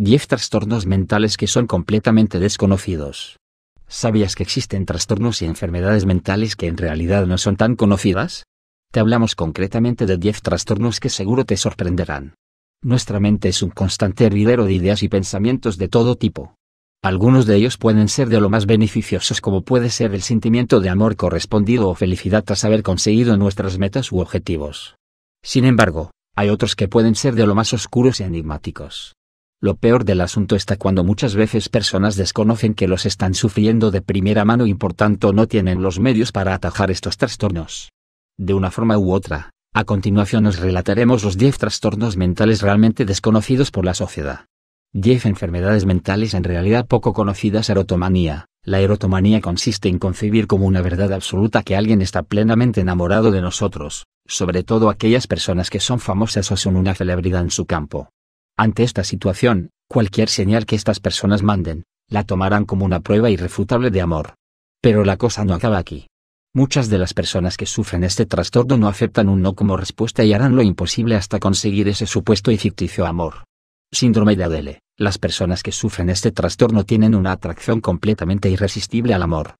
10 trastornos mentales que son completamente desconocidos. ¿Sabías que existen trastornos y enfermedades mentales que en realidad no son tan conocidas? Te hablamos concretamente de 10 trastornos que seguro te sorprenderán. Nuestra mente es un constante hervidero de ideas y pensamientos de todo tipo. Algunos de ellos pueden ser de lo más beneficiosos como puede ser el sentimiento de amor correspondido o felicidad tras haber conseguido nuestras metas u objetivos. Sin embargo, hay otros que pueden ser de lo más oscuros y enigmáticos. Lo peor del asunto está cuando muchas veces personas desconocen que los están sufriendo de primera mano y por tanto no tienen los medios para atajar estos trastornos. De una forma u otra, a continuación os relataremos los 10 trastornos mentales realmente desconocidos por la sociedad. 10 enfermedades mentales en realidad poco conocidas erotomanía. La erotomanía consiste en concebir como una verdad absoluta que alguien está plenamente enamorado de nosotros, sobre todo aquellas personas que son famosas o son una celebridad en su campo. Ante esta situación, cualquier señal que estas personas manden, la tomarán como una prueba irrefutable de amor. Pero la cosa no acaba aquí. Muchas de las personas que sufren este trastorno no aceptan un no como respuesta y harán lo imposible hasta conseguir ese supuesto y ficticio amor. Síndrome de Adele. Las personas que sufren este trastorno tienen una atracción completamente irresistible al amor.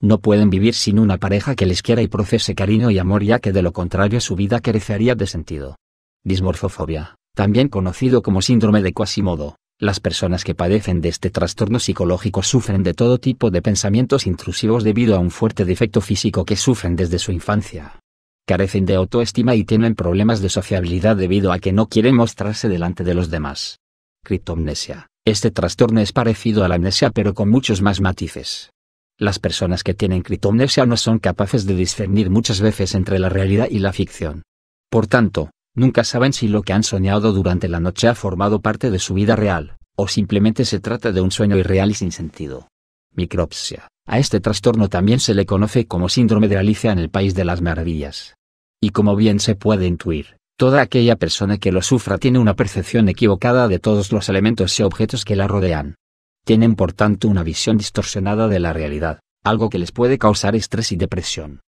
No pueden vivir sin una pareja que les quiera y procese cariño y amor ya que de lo contrario su vida carecería de sentido. Dismorfofobia también conocido como síndrome de Quasimodo. Las personas que padecen de este trastorno psicológico sufren de todo tipo de pensamientos intrusivos debido a un fuerte defecto físico que sufren desde su infancia. Carecen de autoestima y tienen problemas de sociabilidad debido a que no quieren mostrarse delante de los demás. Criptomnesia. Este trastorno es parecido a la amnesia pero con muchos más matices. Las personas que tienen criptomnesia no son capaces de discernir muchas veces entre la realidad y la ficción. Por tanto, Nunca saben si lo que han soñado durante la noche ha formado parte de su vida real, o simplemente se trata de un sueño irreal y sin sentido. Micropsia. A este trastorno también se le conoce como síndrome de Alicia en el País de las Maravillas. Y como bien se puede intuir, toda aquella persona que lo sufra tiene una percepción equivocada de todos los elementos y objetos que la rodean. Tienen por tanto una visión distorsionada de la realidad, algo que les puede causar estrés y depresión.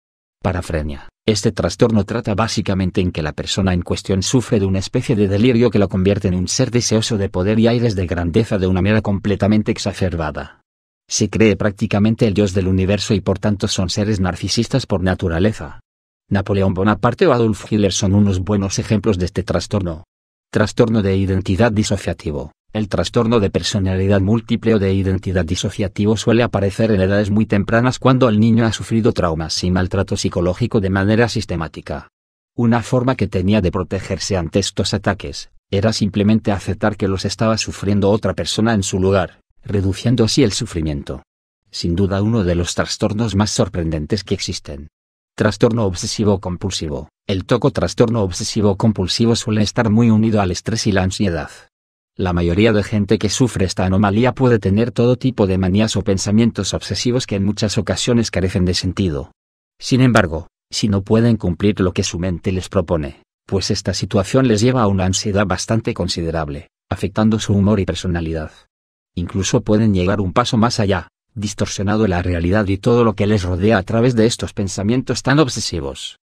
Parafrenia. Este trastorno trata básicamente en que la persona en cuestión sufre de una especie de delirio que la convierte en un ser deseoso de poder y aires de grandeza de una manera completamente exacerbada. Se cree prácticamente el dios del universo y por tanto son seres narcisistas por naturaleza. Napoleón Bonaparte o Adolf Hitler son unos buenos ejemplos de este trastorno. Trastorno de identidad disociativo. El trastorno de personalidad múltiple o de identidad disociativo suele aparecer en edades muy tempranas cuando el niño ha sufrido traumas y maltrato psicológico de manera sistemática. Una forma que tenía de protegerse ante estos ataques, era simplemente aceptar que los estaba sufriendo otra persona en su lugar, reduciendo así el sufrimiento. Sin duda uno de los trastornos más sorprendentes que existen. Trastorno obsesivo compulsivo. El toco trastorno obsesivo compulsivo suele estar muy unido al estrés y la ansiedad. La mayoría de gente que sufre esta anomalía puede tener todo tipo de manías o pensamientos obsesivos que en muchas ocasiones carecen de sentido. Sin embargo, si no pueden cumplir lo que su mente les propone, pues esta situación les lleva a una ansiedad bastante considerable, afectando su humor y personalidad. Incluso pueden llegar un paso más allá, distorsionado la realidad y todo lo que les rodea a través de estos pensamientos tan obsesivos.